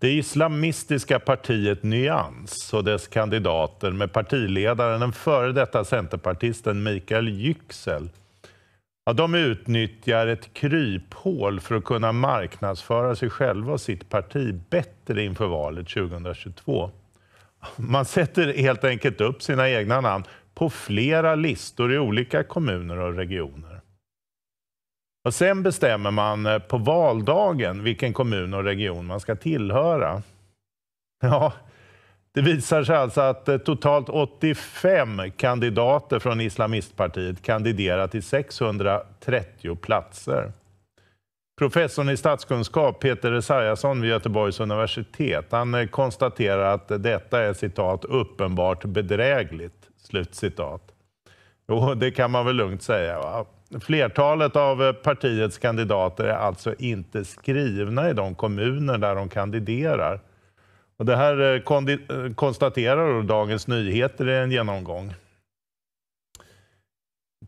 Det islamistiska partiet Nyans och dess kandidater med partiledaren, den före detta centerpartisten Mikael Yüksel, ja, de utnyttjar ett kryphål för att kunna marknadsföra sig själva och sitt parti bättre inför valet 2022. Man sätter helt enkelt upp sina egna namn på flera listor i olika kommuner och regioner. Och sen bestämmer man eh, på valdagen vilken kommun och region man ska tillhöra. Ja, det visar sig alltså att eh, totalt 85 kandidater från islamistpartiet kandiderar till 630 platser. Professorn i statskunskap, Peter Esaiasson vid Göteborgs universitet, han eh, konstaterar att detta är citat uppenbart bedrägligt. Slutcitat. Jo, det kan man väl lugnt säga. Va? Flertalet av eh, partiets kandidater är alltså inte skrivna i de kommuner där de kandiderar. Och det här eh, eh, konstaterar Dagens Nyheter i en genomgång.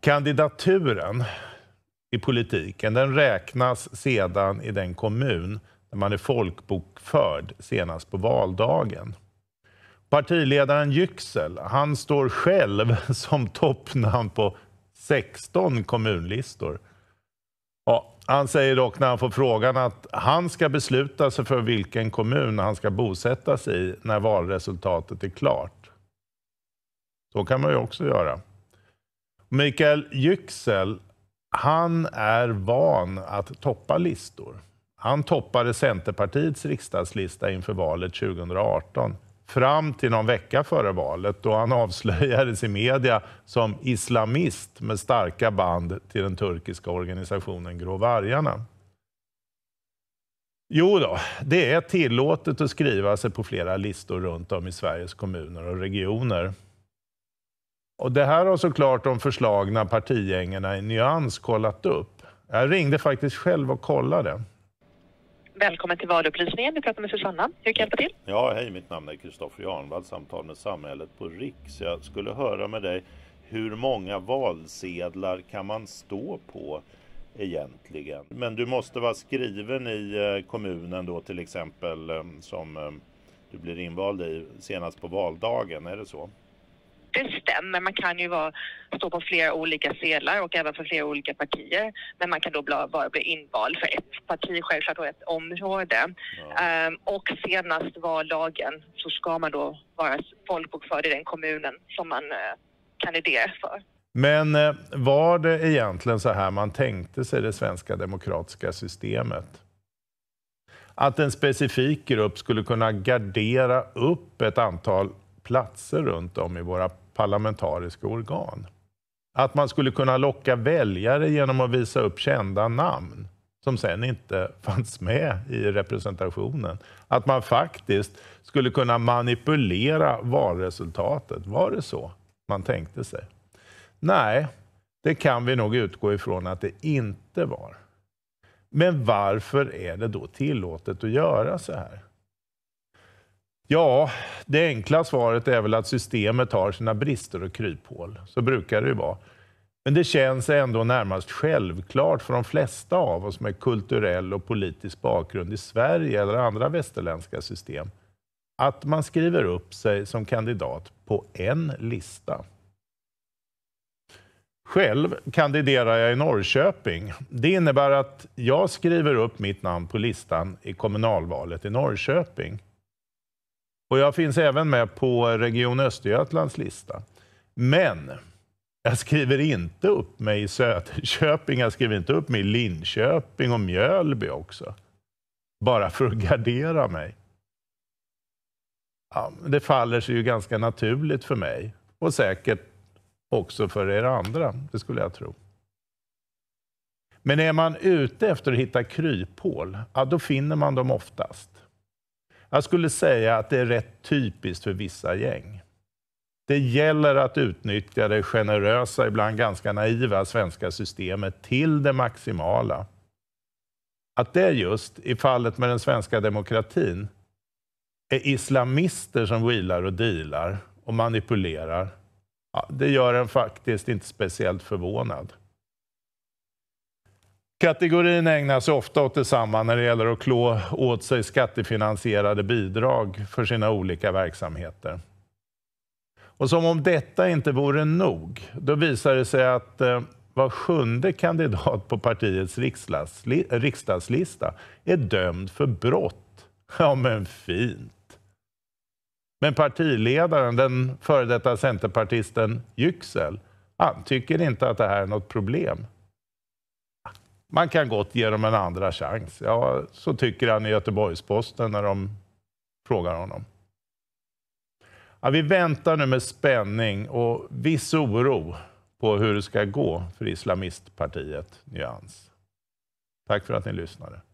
Kandidaturen i politiken den räknas sedan i den kommun där man är folkbokförd senast på valdagen. Partiledaren Yüksel, han står själv som toppnamn på 16 kommunlistor. Ja, han säger dock när han får frågan att han ska besluta sig för vilken kommun han ska bosätta sig i när valresultatet är klart. Så kan man ju också göra. Mikael Yüksel, han är van att toppa listor. Han toppade Centerpartiets riksdagslista inför valet 2018 fram till någon vecka före valet då han avslöjades i media som islamist med starka band till den turkiska organisationen Grå vargarna. Jo då, det är tillåtet att skriva sig på flera listor runt om i Sveriges kommuner och regioner. Och Det här har såklart de förslagna partigängerna i Nyans kollat upp. Jag ringde faktiskt själv och kollade. Välkommen till valupplysningen. Du pratar med Susanna. Hur kan jag hjälpa till? Ja, hej, mitt namn är Kristoffer Janvall, samtal med samhället på Riks. Jag skulle höra med dig, hur många valsedlar kan man stå på egentligen? Men du måste vara skriven i eh, kommunen då till exempel eh, som eh, du blir invald i senast på valdagen, är det så? det stämmer. Man kan ju vara, stå på flera olika sedlar och även för flera olika partier. Men man kan då bara bli invald för ett parti, självklart, och ett område. Ja. Um, och senast valdagen så ska man då vara folkbokförd i den kommunen som man uh, kandiderar för. Men eh, var det egentligen så här man tänkte sig det svenska demokratiska systemet? Att en specifik grupp skulle kunna gardera upp ett antal platser runt om i våra parlamentariska organ. Att man skulle kunna locka väljare genom att visa upp kända namn som sen inte fanns med i representationen. Att man faktiskt skulle kunna manipulera valresultatet. Var det så man tänkte sig? Nej, det kan vi nog utgå ifrån att det inte var. Men varför är det då tillåtet att göra så här? Ja, det enkla svaret är väl att systemet har sina brister och kryphål. Så brukar det ju vara. Men det känns ändå närmast självklart för de flesta av oss med kulturell och politisk bakgrund i Sverige eller andra västerländska system att man skriver upp sig som kandidat på en lista. Själv kandiderar jag i Norrköping. Det innebär att jag skriver upp mitt namn på listan i kommunalvalet i Norrköping. Och jag finns även med på Region Östergötlands lista. Men jag skriver inte upp mig i Söderköping, jag skriver inte upp mig i Linköping och Mjölby också. Bara för att gardera mig. Ja, det faller sig ju ganska naturligt för mig och säkert också för er andra, det skulle jag tro. Men är man ute efter att hitta kryphål, ja, då finner man dem oftast. Jag skulle säga att det är rätt typiskt för vissa gäng. Det gäller att utnyttja det generösa, ibland ganska naiva, svenska systemet till det maximala. Att det just, i fallet med den svenska demokratin, är islamister som wheelar och dealar och manipulerar, ja, det gör en faktiskt inte speciellt förvånad. Kategorin ägnar sig ofta åt detsamma när det gäller att klå åt sig skattefinansierade bidrag för sina olika verksamheter. Och som om detta inte vore nog, då visar det sig att eh, var sjunde kandidat på partiets riksdagslista är dömd för brott. Ja, men fint! Men partiledaren, den före detta centerpartisten Yüksel, han tycker inte att det här är något problem man kan gott ge dem en andra chans. Ja, så tycker han i Göteborgs-Posten när de frågar honom. Ja, vi väntar nu med spänning och viss oro på hur det ska gå för islamistpartiet Nyans. Tack för att ni lyssnade.